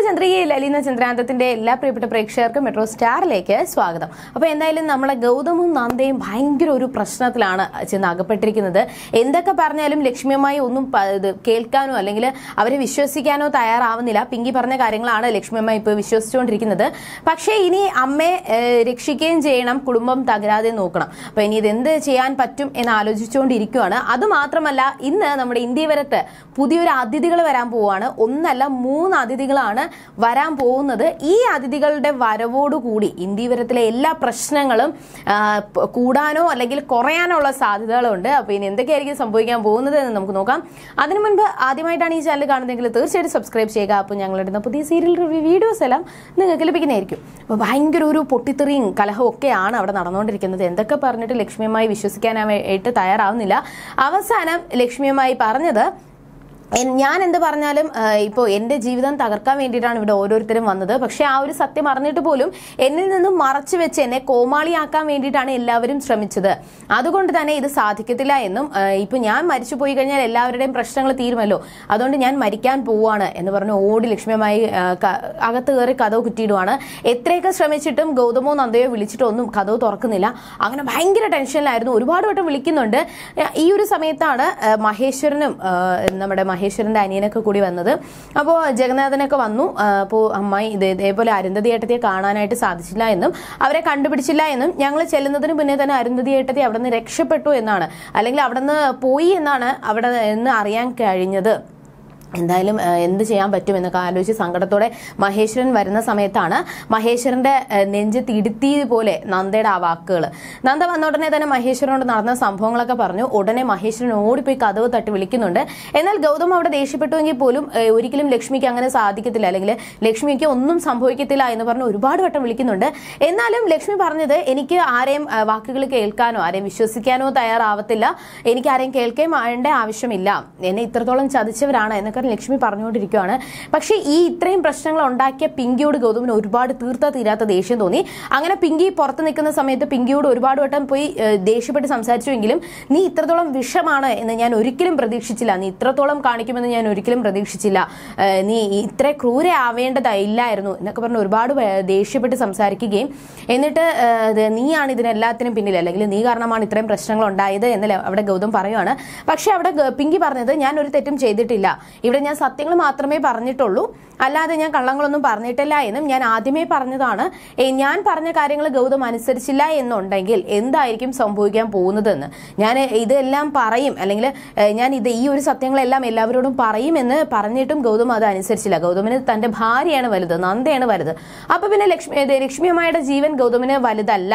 അപ്പോൾ ചന്ദ്രികയിൽ അലീന ചന്ദ്രാന്തത്തിന്റെ എല്ലാ പ്രിയപ്പെട്ട പ്രേക്ഷകർക്കും മെട്രോ സ്റ്റാറിലേക്ക് സ്വാഗതം അപ്പോൾ എന്തായാലും നമ്മളെ ഗൗതമും നന്ദയും ഭയങ്കര ഒരു പ്രശ്നത്തിലാണ് ചെന്ന് അകപ്പെട്ടിരിക്കുന്നത് എന്തൊക്കെ പറഞ്ഞാലും ലക്ഷ്മിയമായി ഒന്നും കേൾക്കാനോ അല്ലെങ്കിൽ അവരെ വിശ്വസിക്കാനോ തയ്യാറാവുന്നില്ല പിങ്കി പറഞ്ഞ കാര്യങ്ങളാണ് ലക്ഷ്മിയമ്മ ഇപ്പൊ വിശ്വസിച്ചുകൊണ്ടിരിക്കുന്നത് പക്ഷേ ഇനി അമ്മയെ രക്ഷിക്കുകയും ചെയ്യണം കുടുംബം തകരാതെ നോക്കണം അപ്പോൾ ഇനി ഇതെന്ത് ചെയ്യാൻ പറ്റും എന്ന് ആലോചിച്ചുകൊണ്ടിരിക്കുകയാണ് അതുമാത്രമല്ല ഇന്ന് നമ്മുടെ ഇന്ത്യ വരത്ത് പുതിയൊരു അതിഥികൾ വരാൻ പോവുകയാണ് ഒന്നല്ല മൂന്ന് അതിഥികളാണ് വരാൻ പോകുന്നത് ഈ അതിഥികളുടെ വരവോടുകൂടി ഇന്ത്യവരത്തിലെ എല്ലാ പ്രശ്നങ്ങളും കൂടാനോ അല്ലെങ്കിൽ കുറയാനോ ഉള്ള സാധ്യതകളുണ്ട് അപ്പോൾ ഇനി എന്തൊക്കെയായിരിക്കും സംഭവിക്കാൻ പോകുന്നത് എന്ന് നമുക്ക് നോക്കാം അതിനു മുൻപ് ആദ്യമായിട്ടാണ് ഈ ചാനൽ കാണുന്നതെങ്കിൽ തീർച്ചയായിട്ടും സബ്സ്ക്രൈബ് ചെയ്യുക അപ്പോൾ ഞങ്ങളിടുന്ന പുതിയ സീരിയൽ റിവ്യൂ വീഡിയോസ് എല്ലാം നിങ്ങൾക്ക് ലഭിക്കുന്നതായിരിക്കും അപ്പോൾ ഭയങ്കര ഒരു പൊട്ടിത്തെറിയും കലഹവും ഒക്കെയാണ് അവിടെ നടന്നുകൊണ്ടിരിക്കുന്നത് എന്തൊക്കെ പറഞ്ഞിട്ട് ലക്ഷ്മിയമായി വിശ്വസിക്കാനായിട്ട് തയ്യാറാവുന്നില്ല അവസാനം ലക്ഷ്മിയമായി പറഞ്ഞത് ഞാൻ എന്ത് പറഞ്ഞാലും ഇപ്പോൾ എൻ്റെ ജീവിതം തകർക്കാൻ വേണ്ടിയിട്ടാണ് ഇവിടെ ഓരോരുത്തരും വന്നത് പക്ഷേ ആ ഒരു സത്യം അറിഞ്ഞിട്ട് പോലും എന്നിൽ നിന്നും മറച്ചു വെച്ച് എന്നെ കോമാളിയാക്കാൻ വേണ്ടിയിട്ടാണ് എല്ലാവരും ശ്രമിച്ചത് അതുകൊണ്ട് തന്നെ ഇത് സാധിക്കത്തില്ല എന്നും ഇപ്പോൾ ഞാൻ മരിച്ചു പോയി കഴിഞ്ഞാൽ എല്ലാവരുടെയും പ്രശ്നങ്ങൾ തീരുമല്ലോ അതുകൊണ്ട് ഞാൻ മരിക്കാൻ പോവാണ് എന്ന് പറഞ്ഞ് ഓടി ലക്ഷ്മ്യമായി അകത്ത് കയറി കഥവ് കുറ്റിയിടുവാണ് എത്രയൊക്കെ ശ്രമിച്ചിട്ടും ഗൗതമോ നന്ദയോ വിളിച്ചിട്ടോ ഒന്നും കഥവ് തുറക്കുന്നില്ല അങ്ങനെ ഭയങ്കര ടെൻഷനിലായിരുന്നു ഒരുപാട് വട്ടം വിളിക്കുന്നുണ്ട് ഈ ഒരു സമയത്താണ് മഹേശ്വരനും നമ്മുടെ മഹേശ്വരൻ്റെ അനിയനൊക്കെ കൂടി വന്നത് അപ്പോൾ ജഗന്നാഥനൊക്കെ വന്നു അപ്പോൾ അമ്മായി ഇതേപോലെ അരുന്ധതി ഏട്ടത്തിയെ കാണാനായിട്ട് സാധിച്ചില്ല എന്നും അവരെ കണ്ടുപിടിച്ചില്ല എന്നും ഞങ്ങൾ ചെല്ലുന്നതിന് മുന്നേ തന്നെ അരുന്ധതി ഏട്ടത്തി അവിടെ നിന്ന് രക്ഷപ്പെട്ടു എന്നാണ് അല്ലെങ്കിൽ അവിടെ നിന്ന് പോയി എന്നാണ് അവിടെ എന്ന് അറിയാൻ കഴിഞ്ഞത് എന്തായാലും എന്ത് ചെയ്യാൻ പറ്റും എന്നൊക്കെ ആലോചിച്ച് സങ്കടത്തോടെ മഹേശ്വരൻ വരുന്ന സമയത്താണ് മഹേശ്വരന്റെ നെഞ്ച് തിടുത്തി പോലെ നന്ദയുടെ ആ വാക്കുകൾ നന്ദ വന്ന ഉടനെ തന്നെ മഹേശ്വരനോട് നടന്ന സംഭവങ്ങളൊക്കെ പറഞ്ഞു ഉടനെ മഹേശ്വരൻ ഓടിപ്പോയി കഥവ് തട്ടി വിളിക്കുന്നുണ്ട് എന്നാൽ ഗൗതം അവിടെ ദേഷ്യപ്പെട്ടുവെങ്കിൽ പോലും ഒരിക്കലും ലക്ഷ്മിക്ക് അങ്ങനെ സാധിക്കത്തില്ല അല്ലെങ്കിൽ ലക്ഷ്മിക്ക് ഒന്നും സംഭവിക്കത്തില്ല എന്ന് പറഞ്ഞ് ഒരുപാട് വട്ടം വിളിക്കുന്നുണ്ട് എന്നാലും ലക്ഷ്മി പറഞ്ഞത് എനിക്ക് ആരെയും വാക്കുകൾ കേൾക്കാനോ ആരെയും വിശ്വസിക്കാനോ തയ്യാറാവത്തില്ല എനിക്ക് ആരെയും കേൾക്കേണ്ട ആവശ്യമില്ല എന്നെ ഇത്രത്തോളം ചതിച്ചവരാണ് എന്നൊക്കെ ഭാസ്കരൻ ലക്ഷ്മി പറഞ്ഞുകൊണ്ടിരിക്കുകയാണ് പക്ഷേ ഈ ഇത്രയും പ്രശ്നങ്ങൾ ഉണ്ടാക്കിയ പിങ്കിയോട് ഗൗതമിന് ഒരുപാട് തീർത്താ തീരാത്ത ദേഷ്യം തോന്നി അങ്ങനെ പിങ്കി പുറത്ത് നിൽക്കുന്ന സമയത്ത് പിങ്കിയോട് ഒരുപാട് വട്ടം പോയി ദേഷ്യപ്പെട്ട് സംസാരിച്ചുവെങ്കിലും നീ ഇത്രത്തോളം വിഷമാണ് എന്ന് ഞാൻ ഒരിക്കലും പ്രതീക്ഷിച്ചില്ല നീ ഇത്രത്തോളം കാണിക്കുമെന്ന് ഞാൻ ഒരിക്കലും പ്രതീക്ഷിച്ചില്ല നീ ഇത്ര ക്രൂരയാവേണ്ടതായില്ലായിരുന്നു എന്നൊക്കെ പറഞ്ഞ് ഒരുപാട് ദേഷ്യപ്പെട്ട് സംസാരിക്കുകയും എന്നിട്ട് നീയാണ് ഇതിനെല്ലാത്തിനും പിന്നിൽ അല്ലെങ്കിൽ നീ കാരണമാണ് ഇത്രയും പ്രശ്നങ്ങൾ ഉണ്ടായത് എന്നല്ല അവിടെ ഗൗതം പറയുവാണ് പക്ഷേ അവിടെ പിങ്കി പറഞ്ഞത് ഞാൻ ഒരു തെറ്റും ചെയ്തിട്ടില്ല ഇവിടെ ഞാൻ സത്യങ്ങൾ മാത്രമേ പറഞ്ഞിട്ടുള്ളൂ അല്ലാതെ ഞാൻ കള്ളങ്ങളൊന്നും പറഞ്ഞിട്ടില്ല എന്നും ഞാൻ ആദ്യമേ പറഞ്ഞതാണ് ഞാൻ പറഞ്ഞ കാര്യങ്ങൾ ഗൗതം അനുസരിച്ചില്ല എന്നുണ്ടെങ്കിൽ എന്തായിരിക്കും സംഭവിക്കാൻ പോകുന്നതെന്ന് ഞാൻ ഇതെല്ലാം പറയും അല്ലെങ്കിൽ ഞാൻ ഇത് ഈ ഒരു സത്യങ്ങളെല്ലാം എല്ലാവരോടും പറയുമെന്ന് പറഞ്ഞിട്ടും ഗൗതം അത് അനുസരിച്ചില്ല ഗൗതമിന് തന്റെ ഭാര്യയാണ് വലുത് നന്ദയാണ് വലുത് അപ്പൊ പിന്നെ ലക്ഷ്മി ലക്ഷ്മി അമ്മയുടെ ജീവൻ ഗൗതമിന് വലുതല്ല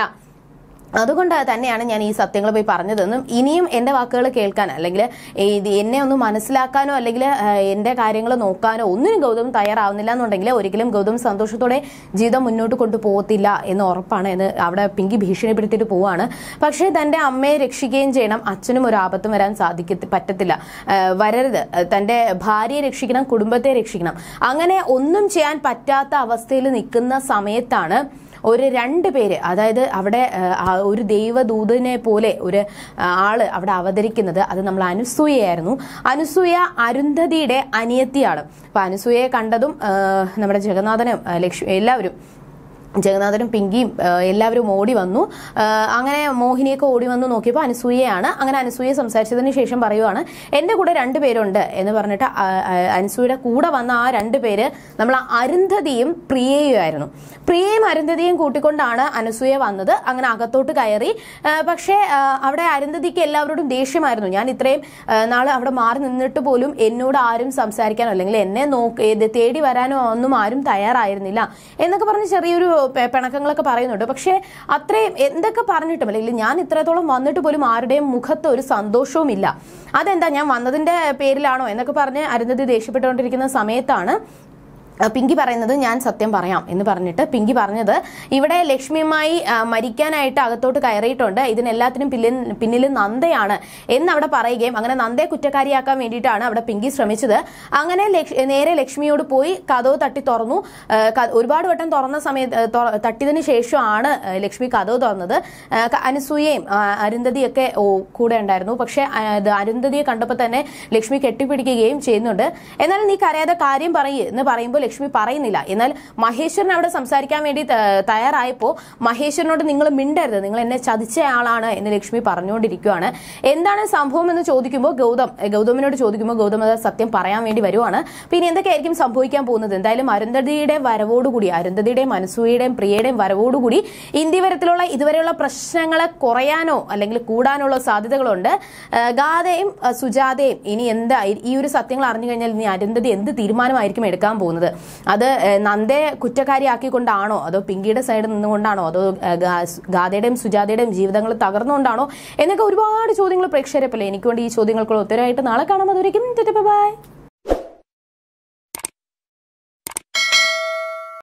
അതുകൊണ്ട് തന്നെയാണ് ഞാൻ ഈ സത്യങ്ങൾ പോയി പറഞ്ഞതെന്നും ഇനിയും എൻ്റെ വാക്കുകൾ കേൾക്കാൻ അല്ലെങ്കിൽ എന്നെ ഒന്ന് മനസ്സിലാക്കാനോ അല്ലെങ്കിൽ എൻ്റെ കാര്യങ്ങൾ നോക്കാനോ ഒന്നിനും ഗൗതം തയ്യാറാവുന്നില്ല എന്നുണ്ടെങ്കിൽ ഒരിക്കലും ഗൗതം സന്തോഷത്തോടെ ജീവിതം മുന്നോട്ട് കൊണ്ടുപോകത്തില്ല എന്ന് ഉറപ്പാണ് എന്ന് അവിടെ പിങ്കി ഭീഷണിപ്പെടുത്തിയിട്ട് പോവാണ് പക്ഷേ തന്റെ അമ്മയെ രക്ഷിക്കുകയും ചെയ്യണം അച്ഛനും ഒരു ആപത്തും വരാൻ സാധിക്ക പറ്റത്തില്ല വരരുത് തന്റെ ഭാര്യയെ രക്ഷിക്കണം കുടുംബത്തെ രക്ഷിക്കണം അങ്ങനെ ഒന്നും ചെയ്യാൻ പറ്റാത്ത അവസ്ഥയിൽ നിൽക്കുന്ന സമയത്താണ് ഒരു രണ്ട് പേര് അതായത് അവിടെ ഒരു ദൈവദൂതനെ പോലെ ഒരു ആള് അവിടെ അവതരിക്കുന്നത് അത് നമ്മൾ അനുസൂയായിരുന്നു അനുസൂയ അരുന്ധതിയുടെ അനിയത്തിയാണ് അപ്പൊ അനുസൂയയെ കണ്ടതും നമ്മുടെ ജഗന്നാഥനും ലക്ഷ്മി എല്ലാവരും ജഗന്നാഥനും പിങ്കിയും എല്ലാവരും ഓടി വന്നു അങ്ങനെ മോഹിനിയൊക്കെ ഓടി വന്നു നോക്കിയപ്പോൾ അനുസൂയയാണ് അങ്ങനെ അനുസൂയ സംസാരിച്ചതിന് ശേഷം പറയുവാണ് എൻ്റെ കൂടെ രണ്ട് പേരുണ്ട് എന്ന് പറഞ്ഞിട്ട് അനസൂയുടെ കൂടെ വന്ന ആ രണ്ട് പേര് നമ്മൾ അരുന്ധതിയും പ്രിയയും ആയിരുന്നു പ്രിയയും അരുന്ധതിയും കൂട്ടിക്കൊണ്ടാണ് അനുസൂയ വന്നത് അങ്ങനെ അകത്തോട്ട് കയറി പക്ഷേ അവിടെ അരുന്ധതിക്ക് എല്ലാവരോടും ദേഷ്യമായിരുന്നു ഞാൻ ഇത്രയും നാൾ അവിടെ മാറി നിന്നിട്ട് പോലും എന്നോട് ആരും സംസാരിക്കാനോ അല്ലെങ്കിൽ എന്നെ നോക്ക് തേടി വരാനോ ഒന്നും ആരും തയ്യാറായിരുന്നില്ല എന്നൊക്കെ പറഞ്ഞ് ചെറിയൊരു പിണക്കങ്ങളൊക്കെ പറയുന്നുണ്ട് പക്ഷേ അത്രയും എന്തൊക്കെ പറഞ്ഞിട്ടും അല്ലെങ്കിൽ ഞാൻ ഇത്രത്തോളം വന്നിട്ട് പോലും ആരുടെയും മുഖത്ത് ഒരു സന്തോഷവും ഇല്ല അതെന്താ ഞാൻ വന്നതിന്റെ പേരിലാണോ എന്നൊക്കെ പറഞ്ഞ് അരുന്ധതി ദേഷ്യപ്പെട്ടുകൊണ്ടിരിക്കുന്ന സമയത്താണ് പിങ്കി പറയുന്നത് ഞാൻ സത്യം പറയാം എന്ന് പറഞ്ഞിട്ട് പിങ്കി പറഞ്ഞത് ഇവിടെ ലക്ഷ്മിയുമായി മരിക്കാനായിട്ട് അകത്തോട്ട് കയറിയിട്ടുണ്ട് ഇതിനെല്ലാത്തിനും പിന്നിൽ പിന്നിൽ നന്ദയാണ് എന്ന് അവിടെ പറയുകയും അങ്ങനെ നന്ദയെ കുറ്റക്കാരിയാക്കാൻ വേണ്ടിയിട്ടാണ് അവിടെ പിങ്കി ശ്രമിച്ചത് അങ്ങനെ നേരെ ലക്ഷ്മിയോട് പോയി കഥവ് തട്ടി തുറന്നു ഒരുപാട് വട്ടം തുറന്ന സമയത്ത് തട്ടിയതിന് ശേഷമാണ് ലക്ഷ്മി കഥവ് തുറന്നത് അനുസൂയയും അരുന്ധതിയൊക്കെ കൂടെ ഉണ്ടായിരുന്നു പക്ഷെ അരുന്ധതിയെ കണ്ടപ്പോൾ തന്നെ ലക്ഷ്മി കെട്ടിപ്പിടിക്കുകയും ചെയ്യുന്നുണ്ട് എന്നാൽ നീ കരയാതെ കാര്യം പറയൂ എന്ന് പറയുമ്പോൾ ലക്ഷ്മി പറയുന്നില്ല എന്നാൽ മഹേശ്വരൻ അവിടെ സംസാരിക്കാൻ വേണ്ടി തയ്യാറായപ്പോൾ മഹേശ്വരനോട് നിങ്ങൾ മിണ്ടരുത് നിങ്ങൾ എന്നെ ചതിച്ച ആളാണ് എന്ന് ലക്ഷ്മി പറഞ്ഞുകൊണ്ടിരിക്കുകയാണ് എന്താണ് സംഭവം എന്ന് ചോദിക്കുമ്പോൾ ഗൗതം ഗൗതമിനോട് ചോദിക്കുമ്പോൾ ഗൗതം അത് സത്യം പറയാൻ വേണ്ടി വരുവാണ് പിന്നെ എന്തൊക്കെയായിരിക്കും സംഭവിക്കാൻ പോകുന്നത് എന്തായാലും അരുന്ധതിയുടെ വരവോടുകൂടി അരുന്ധതിയുടെയും മനസൂയയുടെയും പ്രിയയുടെയും വരവോടുകൂടി ഇന്ത്യവരത്തിലുള്ള ഇതുവരെയുള്ള പ്രശ്നങ്ങളെ കുറയാനോ അല്ലെങ്കിൽ കൂടാനുള്ള സാധ്യതകളുണ്ട് ഗാഥയും സുജാതയും ഇനി എന്താ ഈ ഒരു സത്യങ്ങൾ അറിഞ്ഞു കഴിഞ്ഞാൽ ഇനി അരുന്ധതി എന്ത് തീരുമാനമായിരിക്കും എടുക്കാൻ പോകുന്നത് അത് നന്ദെ കുറ്റക്കാരിയാക്കിക്കൊണ്ടാണോ അതോ പിങ്കിയുടെ സൈഡിൽ നിന്നുകൊണ്ടാണോ അതോ ഗാഥയുടെയും സുജാതയുടെയും ജീവിതങ്ങൾ തകർന്നുകൊണ്ടാണോ എന്നൊക്കെ ഒരുപാട് ചോദ്യങ്ങൾ പ്രേക്ഷകരെ പോലെ എനിക്ക് വേണ്ടി ഈ ചോദ്യങ്ങൾക്കുള്ള ഉത്തരമായിട്ട് നാളെ കാണാം അതുവരേക്കും ബൈ